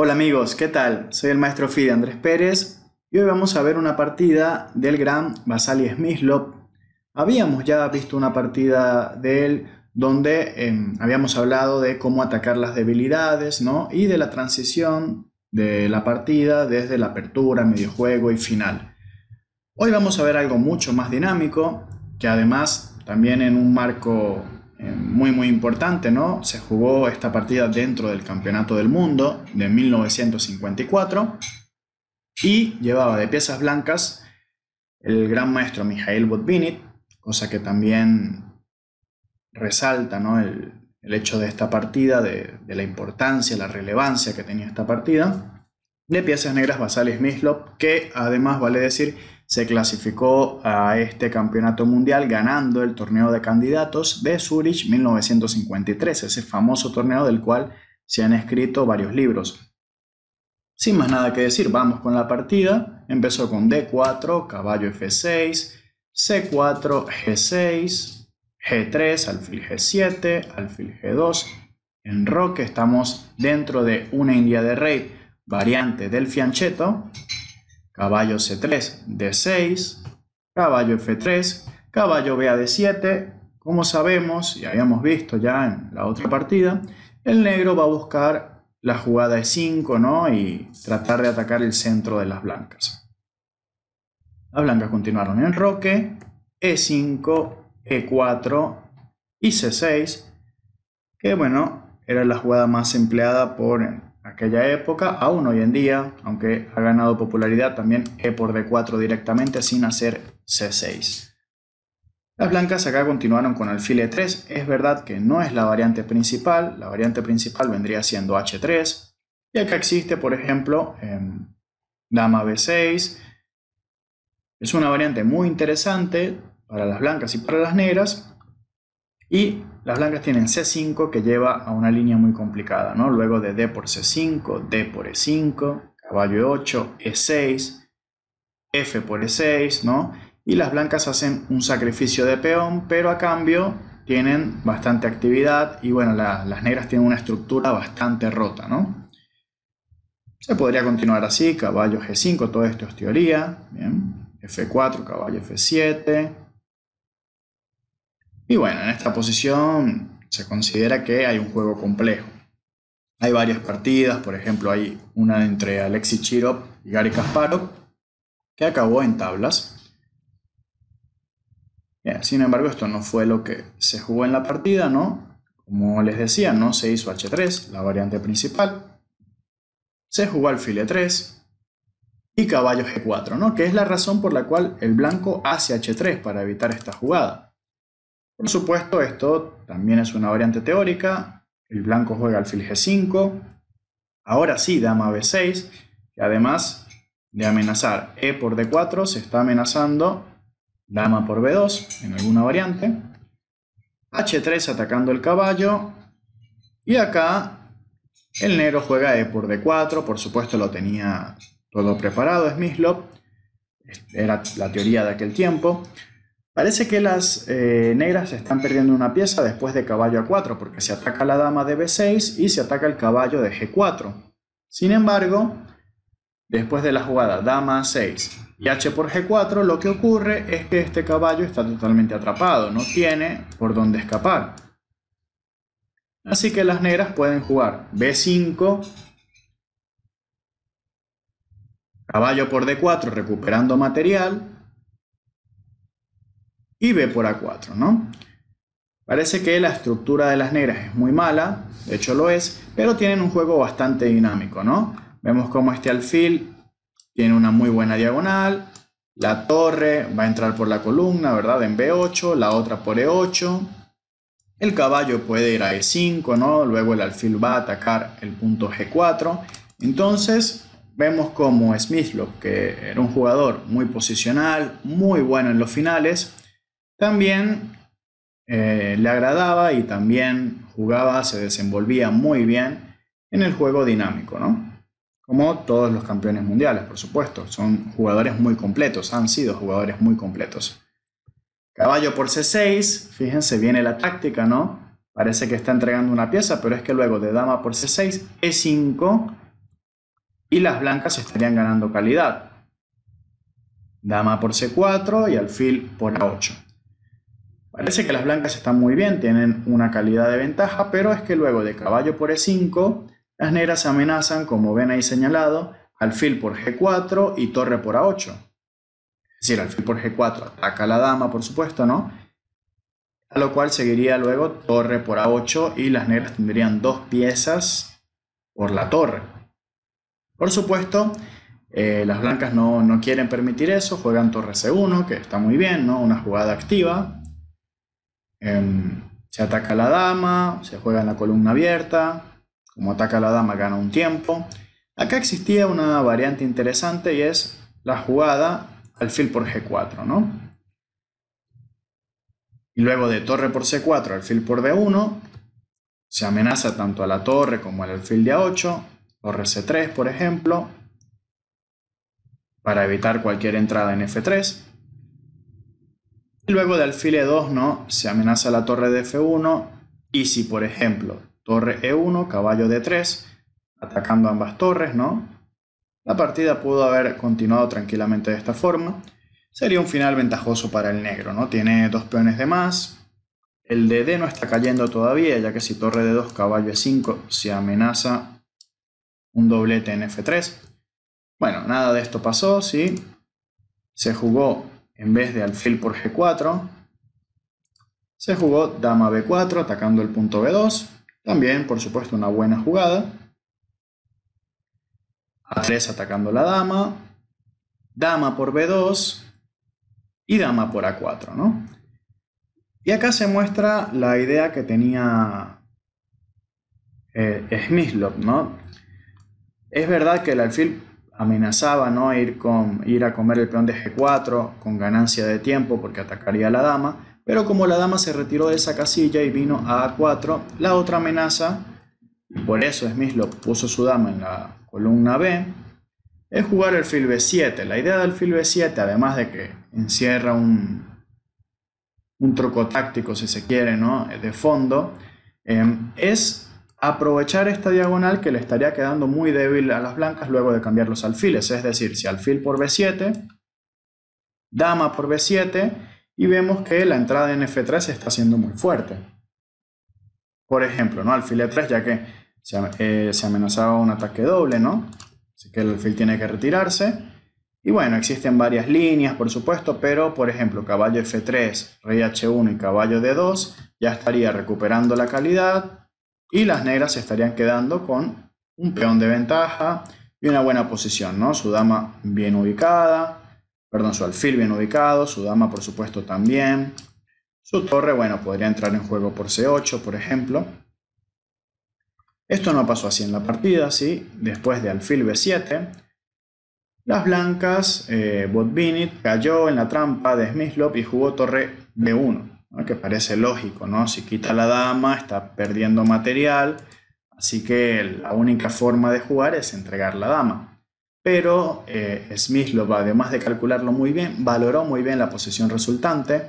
Hola amigos, ¿qué tal? Soy el maestro Fide Andrés Pérez y hoy vamos a ver una partida del gran Vasali Smyslov. Habíamos ya visto una partida de él donde em, habíamos hablado de cómo atacar las debilidades ¿no? y de la transición de la partida desde la apertura, medio juego y final. Hoy vamos a ver algo mucho más dinámico que además también en un marco eh, muy muy importante, ¿no? Se jugó esta partida dentro del Campeonato del Mundo de 1954 y llevaba de piezas blancas el gran maestro Mijail Botvinnik, cosa que también resalta el, hecho de esta partida, de, de, la importancia, la relevancia que tenía esta partida, de piezas negras basales Mislop, que además vale decir se clasificó a este campeonato mundial ganando el torneo de candidatos de Zurich 1953, ese famoso torneo del cual se han escrito varios libros. Sin más nada que decir, vamos con la partida. Empezó con D4, caballo F6, C4, G6, G3, alfil G7, alfil G2. En roque estamos dentro de una india de rey variante del fianchetto caballo C3, D6, caballo F3, caballo B D7. Como sabemos y habíamos visto ya en la otra partida, el negro va a buscar la jugada E5 ¿no? y tratar de atacar el centro de las blancas. Las blancas continuaron en roque, E5, E4 y C6, que bueno, era la jugada más empleada por el aquella época, aún hoy en día, aunque ha ganado popularidad también E por D4 directamente sin hacer C6. Las blancas acá continuaron con alfil E3, es verdad que no es la variante principal, la variante principal vendría siendo H3, y acá existe por ejemplo en em, dama B6, es una variante muy interesante para las blancas y para las negras, y las blancas tienen C5 que lleva a una línea muy complicada, ¿no? Luego de D por C5, D por E5, caballo E8, E6, F por E6, ¿no? Y las blancas hacen un sacrificio de peón, pero a cambio tienen bastante actividad y bueno, las negras tienen una estructura bastante rota, ¿no? Se podría continuar así, caballo G5, todo esto es teoría, ¿bien? F4, caballo F7, y bueno, en esta posición se considera que hay un juego complejo. Hay varias partidas, por ejemplo, hay una entre Alexi Chirov y Gary Kasparov, que acabó en tablas. sin embargo, esto no fue lo que se jugó en la partida, ¿no? Como les decía, no se hizo H3, la variante principal. Se jugó al file 3 y caballo G4, e ¿no? Que es la razón por la cual el blanco hace H3 para evitar esta jugada. Por supuesto, esto también es una variante teórica. El blanco juega alfil G5. Ahora sí, dama B6. Que además de amenazar E por D4, se está amenazando dama por B2 en alguna variante. H3 atacando el caballo. Y acá el negro juega E por D4. Por supuesto lo tenía todo preparado Smyslov. Era la teoría de aquel tiempo. Parece que las eh, negras están perdiendo una pieza después de caballo a 4, porque se ataca la dama de b6 y se ataca el caballo de g4. Sin embargo, después de la jugada dama a 6 y h por g4, lo que ocurre es que este caballo está totalmente atrapado, no tiene por dónde escapar. Así que las negras pueden jugar b5, caballo por d4 recuperando material, y B por A4, ¿no? Parece que la estructura de las negras es muy mala, de hecho lo es, pero tienen un juego bastante dinámico, ¿no? Vemos como este alfil tiene una muy buena diagonal, la torre va a entrar por la columna, ¿verdad? En B8, la otra por E8, el caballo puede ir a E5, ¿no? Luego el alfil va a atacar el punto G4, entonces vemos como Smithlock, que era un jugador muy posicional, muy bueno en los finales, también eh, le agradaba y también jugaba, se desenvolvía muy bien en el juego dinámico, ¿no? Como todos los campeones mundiales, por supuesto. Son jugadores muy completos, han sido jugadores muy completos. Caballo por C6, fíjense, viene la táctica, ¿no? Parece que está entregando una pieza, pero es que luego de dama por C6, E5 y las blancas estarían ganando calidad. Dama por C4 y alfil por A8. Parece que las blancas están muy bien, tienen una calidad de ventaja, pero es que luego de caballo por E5, las negras amenazan, como ven ahí señalado, alfil por G4 y torre por A8. Es decir, alfil por G4 ataca a la dama, por supuesto, ¿no? A lo cual seguiría luego torre por A8 y las negras tendrían dos piezas por la torre. Por supuesto, eh, las blancas no, no quieren permitir eso, juegan torre C1, que está muy bien, ¿no? Una jugada activa, Em, se ataca la dama, se juega en la columna abierta, como ataca la dama gana un tiempo. Acá existía una variante interesante y es la jugada alfil por g4, Y luego de torre por c4, alfil por d1, se amenaza tanto a la torre como al alfil de a8, torre c3 por ejemplo, para evitar cualquier entrada en f3. Y luego de alfil E2, ¿no? Se amenaza la torre de F1 y si, por ejemplo, torre E1, caballo D3, atacando ambas torres, ¿no? La partida pudo haber continuado tranquilamente de esta forma. Sería un final ventajoso para el negro, ¿no? Tiene dos peones de más. El de no está cayendo todavía, ya que si torre d 2 caballo E5, se amenaza un doblete en F3. Bueno, nada de esto pasó, sí. Se jugó en vez de alfil por g4, se jugó dama b4 atacando el punto b2, también por supuesto una buena jugada, a3 atacando la dama, dama por b2 y dama por a4, ¿no? Y acá se muestra la idea que tenía eh, ¿no? Es verdad que el alfil amenazaba ¿no? ir, con, ir a comer el peón de G4 con ganancia de tiempo porque atacaría a la dama, pero como la dama se retiró de esa casilla y vino a A4, la otra amenaza, por eso Smith puso su dama en la columna B, es jugar el fil B7. La idea del fil B7, además de que encierra un, un truco táctico, si se quiere, ¿no? de fondo, eh, es aprovechar esta diagonal que le estaría quedando muy débil a las blancas luego de cambiar los alfiles, es decir, si alfil por b7, dama por b7 y vemos que la entrada en f3 está siendo muy fuerte. Por ejemplo, ¿no? alfil e3 ya que eh, se, amenazaba un ataque doble, ¿no? Así que el alfil tiene que retirarse. Y bueno, existen varias líneas, por supuesto, pero por ejemplo, caballo f3, rey h1 y caballo d2 ya estaría recuperando la calidad, y las negras estarían quedando con un peón de ventaja y una buena posición, ¿no? Su dama bien ubicada, perdón, su alfil bien ubicado, su dama por supuesto también. Su torre, bueno, podría entrar en juego por C8, por ejemplo. Esto no pasó así en la partida, ¿sí? Después de alfil B7, las blancas, eh, Botvinit cayó en la trampa de Smyslov y jugó torre B1 que parece lógico, ¿no? Si quita la dama, está perdiendo material, así que la única forma de jugar es entregar la dama. Pero eh, va, además de calcularlo muy bien, valoró muy bien la posición resultante.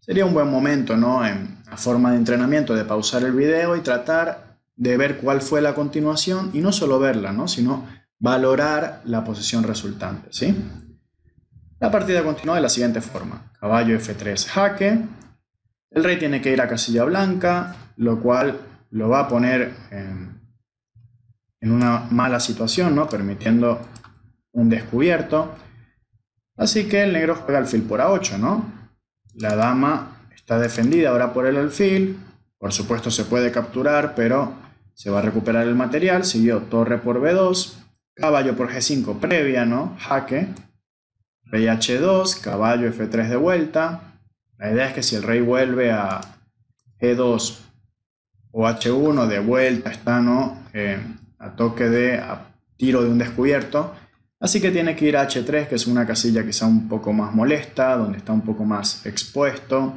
Sería un buen momento, ¿no? En la forma de entrenamiento, de pausar el video y tratar de ver cuál fue la continuación y no solo verla, ¿no? Sino valorar la posición resultante, ¿sí? La partida continúa de la siguiente forma. Caballo F3 jaque. El rey tiene que ir a casilla blanca, lo cual lo va a poner en, una mala situación, ¿no? Permitiendo un descubierto. Así que el negro juega alfil por A8, ¿no? La dama está defendida ahora por el alfil. Por supuesto se puede capturar, pero se va a recuperar el material. Siguió torre por B2, caballo por G5 previa, ¿no? Jaque. Rey H2, caballo F3 de vuelta. La idea es que si el rey vuelve a G2 o H1 de vuelta, está ¿no? Eh, a toque de tiro de un descubierto. Así que tiene que ir a H3, que es una casilla quizá un poco más molesta, donde está un poco más expuesto.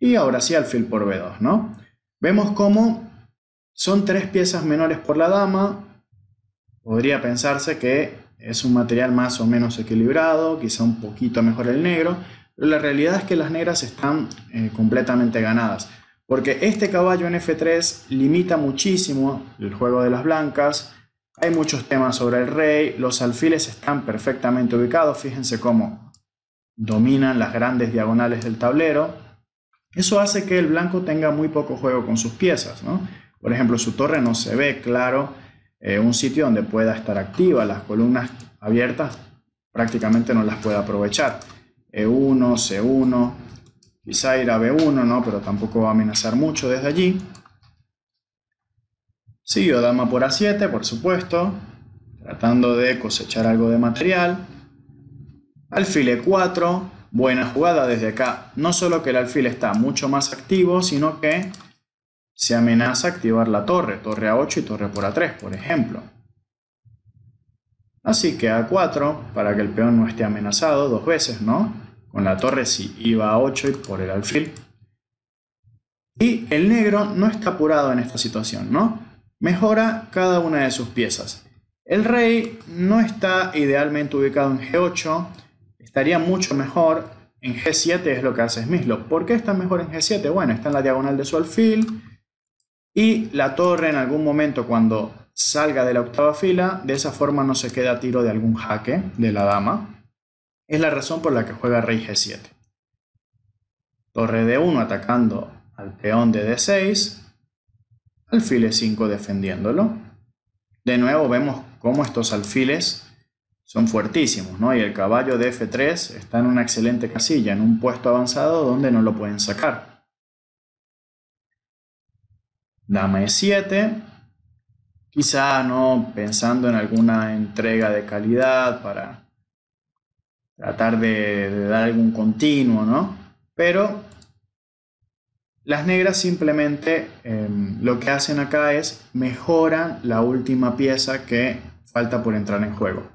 Y ahora sí al alfil por B2, ¿no? Vemos cómo son tres piezas menores por la dama. Podría pensarse que es un material más o menos equilibrado, quizá un poquito mejor el negro, pero la realidad es que las negras están eh, completamente ganadas. Porque este caballo en F3 limita muchísimo el juego de las blancas. Hay muchos temas sobre el rey. Los alfiles están perfectamente ubicados. Fíjense cómo dominan las grandes diagonales del tablero. Eso hace que el blanco tenga muy poco juego con sus piezas. Por ejemplo, su torre no se ve claro eh, un sitio donde pueda estar activa. Las columnas abiertas prácticamente no las puede aprovechar. E1, C1, quizá ir a B1, ¿no? pero tampoco va a amenazar mucho desde allí. Siguió dama por A7, por supuesto, tratando de cosechar algo de material. Alfil E4, buena jugada desde acá. No solo que el alfil está mucho más activo, sino que se amenaza activar la torre, torre A8 y torre por A3, por ejemplo. Así que A4, para que el peón no esté amenazado dos veces, ¿no? Con la torre si iba a 8 y por el alfil. Y el negro no está apurado en esta situación, ¿no? Mejora cada una de sus piezas. El rey no está idealmente ubicado en G8, estaría mucho mejor en G7, es lo que hace Smislo. ¿Por qué está mejor en G7? Bueno, está en la diagonal de su alfil, y la torre en algún momento cuando salga de la octava fila, de esa forma no se queda a tiro de algún jaque de la dama. Es la razón por la que juega rey g7. Torre d1 atacando al peón de d6, alfiles 5 defendiéndolo. De nuevo vemos cómo estos alfiles son fuertísimos, ¿no? Y el caballo de f3 está en una excelente casilla, en un puesto avanzado donde no lo pueden sacar dama e7, quizá no pensando en alguna entrega de calidad para tratar de, dar algún continuo, ¿no? Pero las negras simplemente em, lo que hacen acá es mejoran la última pieza que falta por entrar en juego.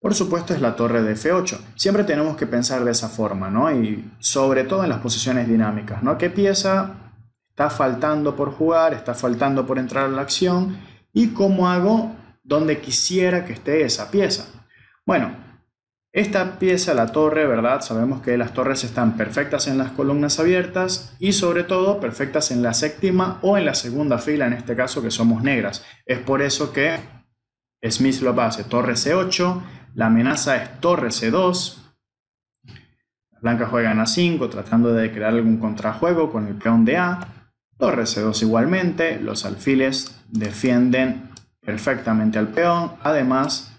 Por supuesto es la torre de F8. Siempre tenemos que pensar de esa forma, ¿no? Y sobre todo en las posiciones dinámicas, ¿no? ¿Qué pieza está faltando por jugar, está faltando por entrar a la acción y cómo hago donde quisiera que esté esa pieza. Bueno, esta pieza, la torre, ¿verdad? Sabemos que las torres están perfectas en las columnas abiertas y sobre todo perfectas en la séptima o en la segunda fila, en este caso que somos negras. Es por eso que Smith lo hace torre C8, la amenaza es torre C2, Blanca juega juegan a 5 tratando de crear algún contrajuego con el peón de A. Torre C2 igualmente, los alfiles defienden perfectamente al peón. Además,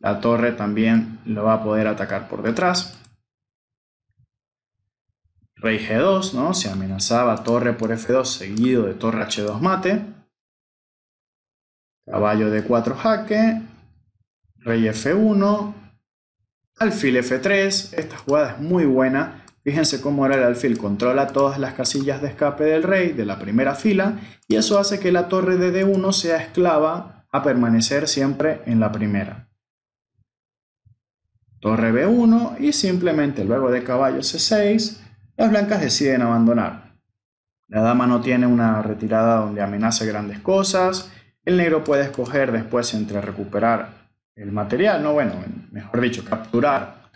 la torre también lo va a poder atacar por detrás. Rey G2, ¿no? Se amenazaba torre por F2 seguido de torre H2 mate. Caballo D4 jaque. Rey F1. Alfil F3. Esta jugada es muy buena Fíjense cómo ahora el alfil controla todas las casillas de escape del rey de la primera fila y eso hace que la torre de D1 sea esclava a permanecer siempre en la primera. Torre B1 y simplemente luego de caballo C6, las blancas deciden abandonar. La dama no tiene una retirada donde amenace grandes cosas, el negro puede escoger después entre recuperar el material, no bueno, mejor dicho, capturar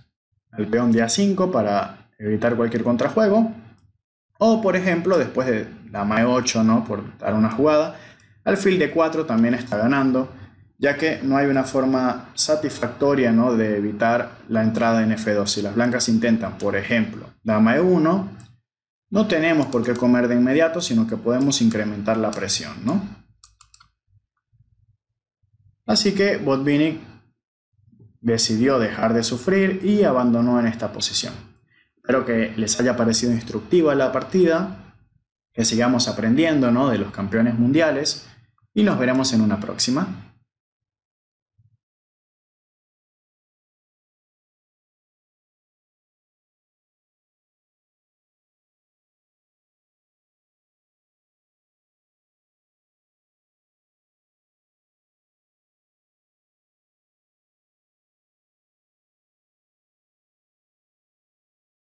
al peón de A5 para evitar cualquier contrajuego. O por ejemplo, después de dama e8, ¿no? Por dar una jugada, al alfil de 4 también está ganando, ya que no hay una forma satisfactoria, De evitar la entrada en f2. Si las blancas intentan, por ejemplo, dama e1, no tenemos por qué comer de inmediato, sino que podemos incrementar la presión, Así que Botvinnik decidió dejar de sufrir y abandonó en esta posición. Espero que les haya parecido instructiva la partida, que sigamos aprendiendo ¿no? de los campeones mundiales y nos veremos en una próxima.